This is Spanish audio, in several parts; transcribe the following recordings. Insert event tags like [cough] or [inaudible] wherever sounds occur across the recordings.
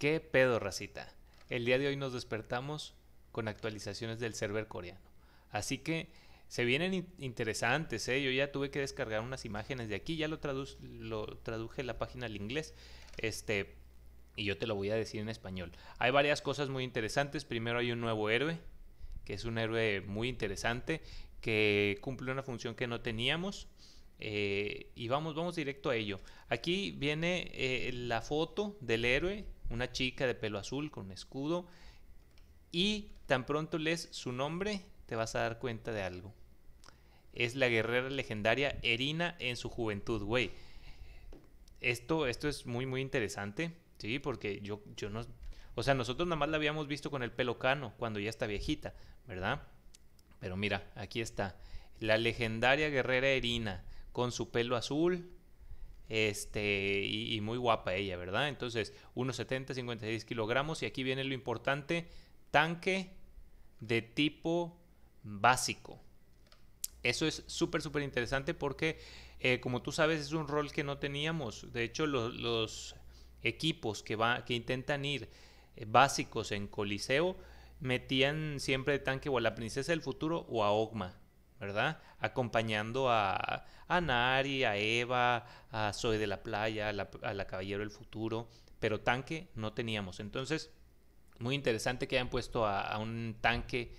¿Qué pedo, racita? El día de hoy nos despertamos con actualizaciones del server coreano. Así que se vienen interesantes, ¿eh? Yo ya tuve que descargar unas imágenes de aquí, ya lo, traduje la página al inglés. Este, y yo te lo voy a decir en español. Hay varias cosas muy interesantes. Primero hay un nuevo héroe, que es un héroe muy interesante, que cumple una función que no teníamos. Eh, y vamos, vamos directo a ello. Aquí viene eh, la foto del héroe una chica de pelo azul con un escudo y tan pronto lees su nombre te vas a dar cuenta de algo. Es la guerrera legendaria Erina en su juventud, güey. Esto, esto es muy, muy interesante, ¿sí? Porque yo, yo no... O sea, nosotros nada más la habíamos visto con el pelo cano cuando ya está viejita, ¿verdad? Pero mira, aquí está. La legendaria guerrera Erina, con su pelo azul, este, y, muy guapa ella, ¿verdad? Entonces, unos 70, 56 kilogramos, y aquí viene lo importante, tanque de tipo básico. Eso es súper, súper interesante porque, eh, como tú sabes, es un rol que no teníamos. De hecho, los equipos que, va, que intentan ir eh, básicos en Coliseo metían siempre tanque o a la Princesa del Futuro o a Ogma. ¿verdad? Acompañando a, Nari, a Eva, a Zoe de la Playa, a la, Caballero del Futuro, pero tanque no teníamos. Entonces, muy interesante que hayan puesto a, un tanque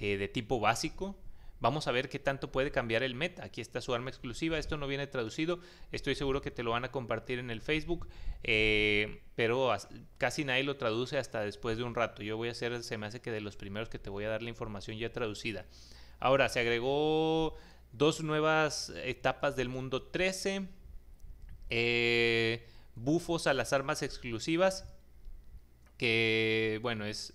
eh, de tipo básico. Vamos a ver qué tanto puede cambiar el meta. Aquí está su arma exclusiva. Esto no viene traducido. Estoy seguro que te lo van a compartir en el Facebook. Eh, pero casi nadie lo traduce hasta después de un rato. Yo voy a hacer, se me hace que de los primeros que te voy a dar la información ya traducida. Ahora se agregó dos nuevas etapas del mundo 13, eh, bufos a las armas exclusivas, que bueno, es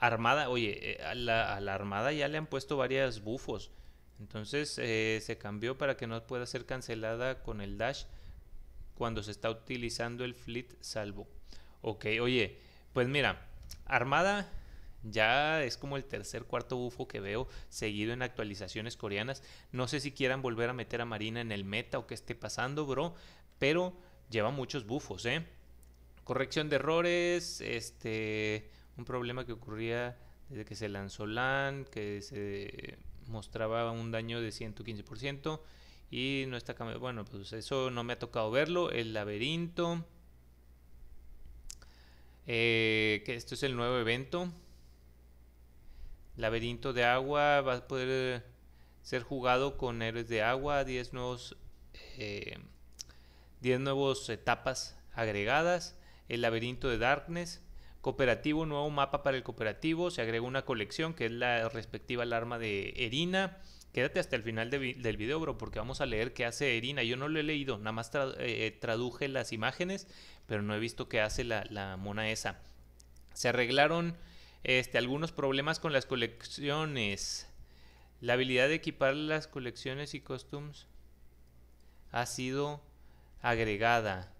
armada, oye, eh, a la, armada ya le han puesto varias bufos, entonces eh, se cambió para que no pueda ser cancelada con el dash cuando se está utilizando el fleet salvo. Ok, oye, pues mira, armada ya es como el tercer, cuarto bufo que veo seguido en actualizaciones coreanas. No sé si quieran volver a meter a Marina en el meta o qué esté pasando, bro. Pero lleva muchos bufos, ¿eh? Corrección de errores, este, un problema que ocurría desde que se lanzó LAN, que se mostraba un daño de 115% y no está cambiando. Bueno, pues eso no me ha tocado verlo. El laberinto, eh, que esto es el nuevo evento Laberinto de agua va a poder eh, ser jugado con héroes de agua, 10 nuevos, 10 eh, nuevos etapas agregadas. El laberinto de Darkness, cooperativo, nuevo mapa para el cooperativo. Se agrega una colección que es la respectiva alarma de Erina. Quédate hasta el final del video, bro, porque vamos a leer qué hace Erina. Yo no lo he leído, nada más eh, traduje las imágenes, pero no he visto qué hace la, la mona esa. Se arreglaron este, algunos problemas con las colecciones. La habilidad de equipar las colecciones y costumes ha sido agregada.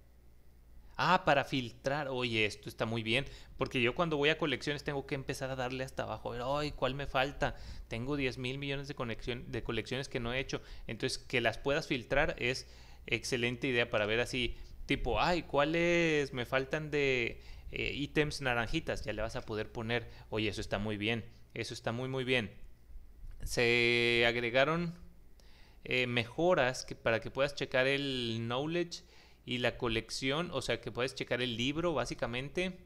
Ah, para filtrar. Oye, esto está muy bien. Porque yo cuando voy a colecciones tengo que empezar a darle hasta abajo. Ay, ¿cuál me falta? Tengo 10 mil millones de, de colecciones que no he hecho. Entonces, que las puedas filtrar es excelente idea para ver así. Tipo, ay, ¿cuáles me faltan de eh, ítems naranjitas, ya le vas a poder poner, oye, eso está muy bien, eso está muy muy bien. Se agregaron eh, mejoras que, para que puedas checar el knowledge y la colección, o sea, que puedes checar el libro básicamente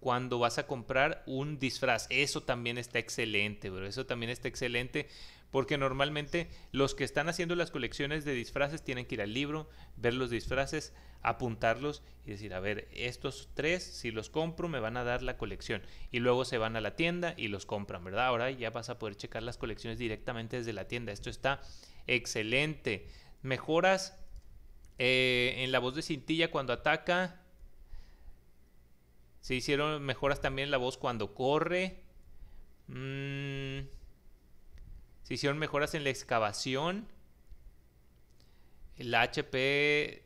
cuando vas a comprar un disfraz. Eso también está excelente, bro. Eso también está excelente. Porque normalmente los que están haciendo las colecciones de disfraces tienen que ir al libro, ver los disfraces, apuntarlos y decir, a ver, estos tres, si los compro, me van a dar la colección. Y luego se van a la tienda y los compran, ¿verdad? Ahora ya vas a poder checar las colecciones directamente desde la tienda. Esto está excelente. Mejoras eh, en la voz de Cintilla cuando ataca se hicieron mejoras también en la voz cuando corre. Mm, se hicieron mejoras en la excavación. El HP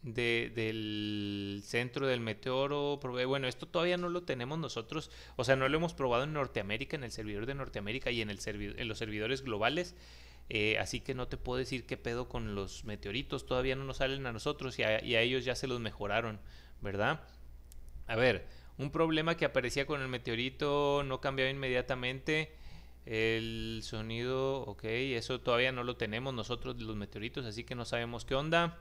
del centro del meteoro. Bueno, esto todavía no lo tenemos nosotros. O sea, no lo hemos probado en Norteamérica, en el servidor de Norteamérica y en, el en los servidores globales. Eh, así que no te puedo decir qué pedo con los meteoritos. Todavía no nos salen a nosotros y y a ellos ya se los mejoraron, ¿verdad? a ver, un problema que aparecía con el meteorito no cambiaba inmediatamente. El sonido, ok, eso todavía no lo tenemos nosotros los meteoritos, así que no sabemos qué onda.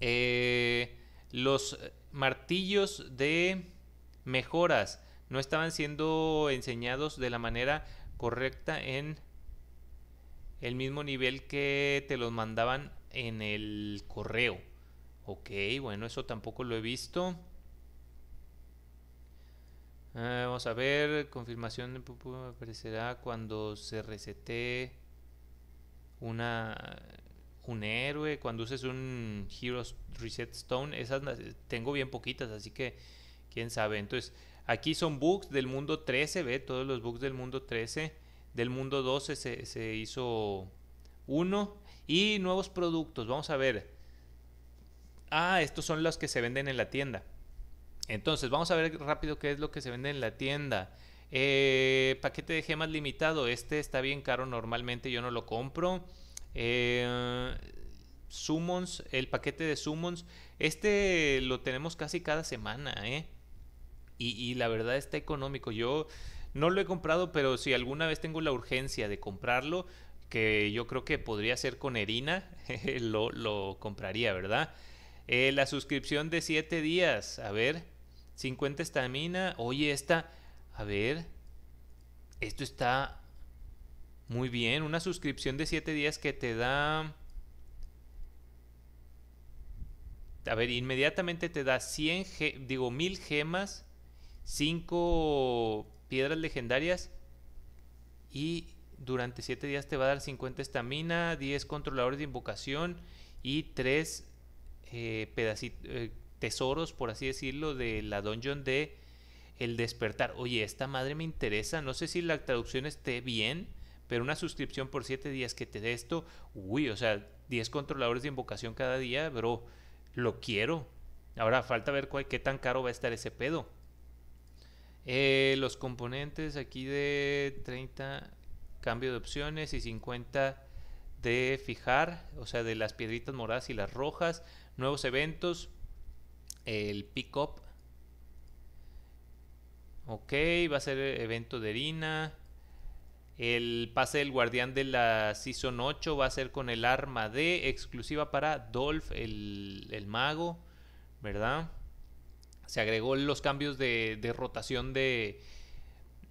Eh, los martillos de mejoras no estaban siendo enseñados de la manera correcta en el mismo nivel que te los mandaban en el correo. Ok, bueno, eso tampoco lo he visto. Ah, vamos a ver, confirmación aparecerá cuando se resete una un héroe, cuando uses un hero Reset Stone, esas tengo bien poquitas, así que quién sabe. Entonces, aquí son bugs del mundo 13, ve, todos los bugs del mundo 13, del mundo 12 se, se hizo uno y nuevos productos, vamos a ver. Ah, estos son los que se venden en la tienda. Entonces, vamos a ver rápido qué es lo que se vende en la tienda. Eh, paquete de gemas limitado. Este está bien caro normalmente, yo no lo compro. Eh, summons, el paquete de summons. Este lo tenemos casi cada semana, ¿eh? Y, la verdad está económico. Yo no lo he comprado, pero si alguna vez tengo la urgencia de comprarlo, que yo creo que podría ser con Erina, [laughs] lo, lo compraría, ¿verdad? Eh, la suscripción de 7 días, a ver. 50 estamina. Oye, esta. A ver. Esto está muy bien. Una suscripción de 7 días que te da. A ver, inmediatamente te da 100, digo, 1000 gemas, 5 piedras legendarias y durante 7 días te va a dar 50 estamina, 10 controladores de invocación y 3 eh, pedacitos. Eh, tesoros, por así decirlo, de la dungeon de El Despertar. Oye, esta madre me interesa, no sé si la traducción esté bien, pero una suscripción por 7 días que te dé esto, uy, o sea, 10 controladores de invocación cada día, Pero lo quiero. Ahora falta ver cuál, qué tan caro va a estar ese pedo. Eh, los componentes aquí de 30 cambio de opciones y 50 de fijar, o sea, de las piedritas moradas y las rojas, nuevos eventos, el pick-up. Ok, va a ser evento de Irina. El pase del guardián de la Season 8 va a ser con el arma de exclusiva para Dolph, el, mago, ¿verdad? Se agregó los cambios de, de rotación de,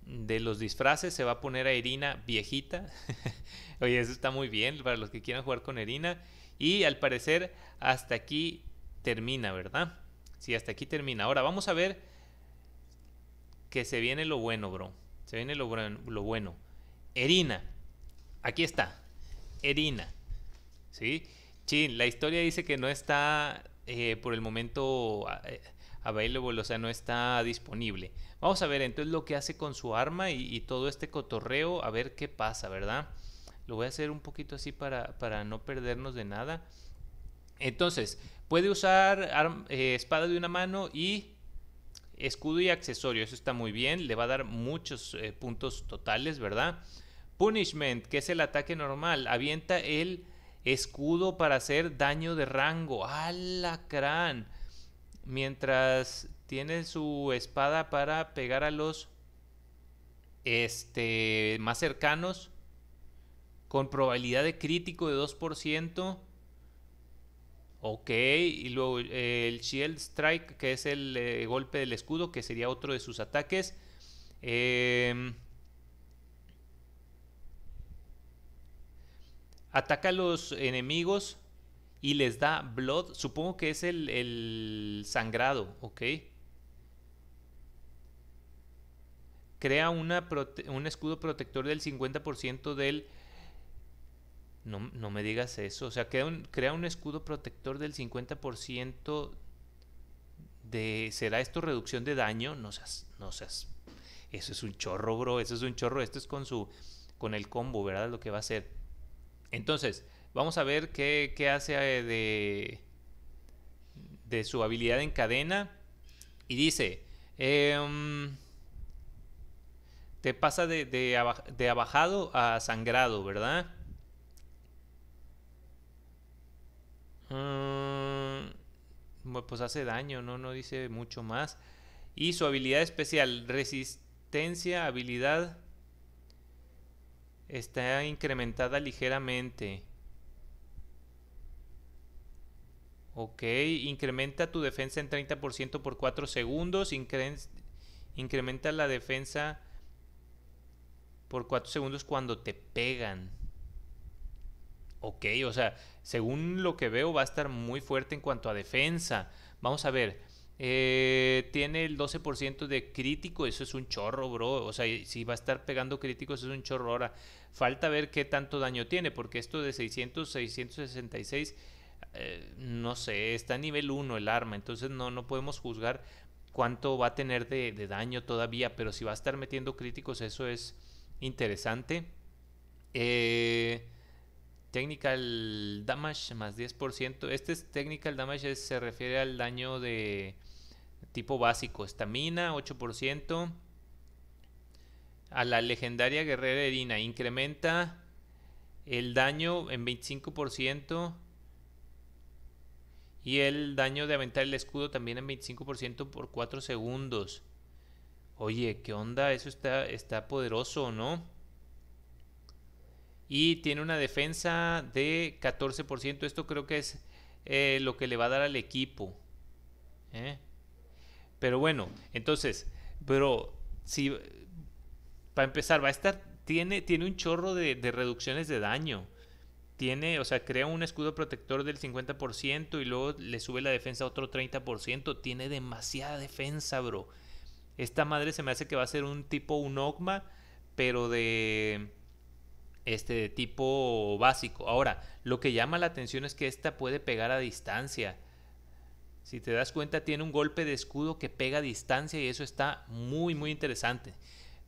de los disfraces se va a poner a Irina viejita. [laughs] Oye, eso está muy bien para los que quieran jugar con Irina. Y al parecer hasta aquí termina, ¿verdad? Sí, hasta aquí termina. Ahora vamos a ver que se viene lo bueno, bro. Se viene lo, bueno. Erina. Aquí está. Erina. ¿Sí? la historia dice que no está eh, por el momento eh, available, o sea, no está disponible. Vamos a ver entonces lo que hace con su arma y, todo este cotorreo, a ver qué pasa, ¿verdad? Lo voy a hacer un poquito así para, para no perdernos de nada. Entonces, puede usar eh, espada de una mano y escudo y accesorio. Eso está muy bien. Le va a dar muchos eh, puntos totales, ¿verdad? Punishment, que es el ataque normal. Avienta el escudo para hacer daño de rango. ¡Alacrán! Mientras tiene su espada para pegar a los este, más cercanos. Con probabilidad de crítico de 2%. Ok, y luego eh, el Shield Strike, que es el eh, golpe del escudo, que sería otro de sus ataques. Em, ataca a los enemigos y les da Blood. Supongo que es el, el sangrado, ok. Crea una un escudo protector del 50% del no, me digas eso. O sea, crea un, escudo protector del 50% de... ¿Será esto reducción de daño? No seas, no seas... Eso es un chorro, bro. Eso es un chorro. Esto es con su... Con el combo, ¿verdad? Lo que va a hacer. Entonces, vamos a ver qué, hace eh, de... De su habilidad en cadena. Y dice... Em, te pasa de, de, de abajado a sangrado, ¿verdad? Mm, pues hace daño, ¿no? No dice mucho más. Y su habilidad especial, resistencia, habilidad, está incrementada ligeramente. Ok, incrementa tu defensa en 30% por 4 segundos. incrementa la defensa por 4 segundos cuando te pegan ok, o sea, según lo que veo va a estar muy fuerte en cuanto a defensa. Vamos a ver, eh, tiene el 12% de crítico, eso es un chorro, bro. O sea, si va a estar pegando críticos, es un chorro. Ahora, falta ver qué tanto daño tiene, porque esto de 600, 666, eh, no sé, está a nivel 1 el arma, entonces no, no podemos juzgar cuánto va a tener de, de daño todavía, pero si va a estar metiendo críticos, eso es interesante. Eh, Technical damage más 10%. Este es technical damage se refiere al daño de tipo básico. Estamina 8%. A la legendaria guerrera erina, Incrementa el daño en 25%. Y el daño de aventar el escudo también en 25% por 4 segundos. Oye, ¿qué onda? Eso está, está poderoso, ¿no? y tiene una defensa de 14%. Esto creo que es eh, lo que le va a dar al equipo. ¿eh? Pero bueno, entonces, pero si para empezar va a estar tiene tiene un chorro de, de reducciones de daño. Tiene, o sea, crea un escudo protector del 50% y luego le sube la defensa a otro 30%. Tiene demasiada defensa, bro. Esta madre se me hace que va a ser un tipo un Ogma, pero de este tipo básico. Ahora, lo que llama la atención es que esta puede pegar a distancia. Si te das cuenta, tiene un golpe de escudo que pega a distancia y eso está muy, muy interesante.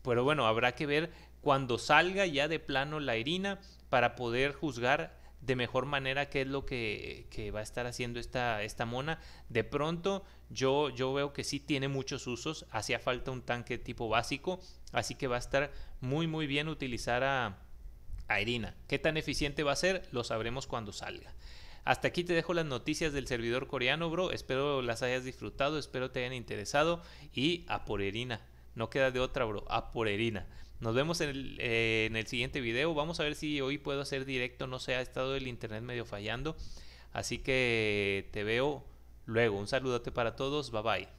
Pero bueno, habrá que ver cuando salga ya de plano la irina para poder juzgar de mejor manera qué es lo que, va a estar haciendo esta, esta mona. De pronto yo, yo veo que sí tiene muchos usos, hacía falta un tanque tipo básico, así que va a estar muy muy bien utilizar a, a Irina. ¿Qué tan eficiente va a ser? Lo sabremos cuando salga. Hasta aquí te dejo las noticias del servidor coreano, bro. Espero las hayas disfrutado, espero te hayan interesado y a por Irina. No queda de otra, bro. A por Irina. Nos vemos eh, en el, siguiente video. Vamos a ver si hoy puedo hacer directo. No sé, ha estado el internet medio fallando. Así que te veo luego. Un saludote para todos. Bye bye.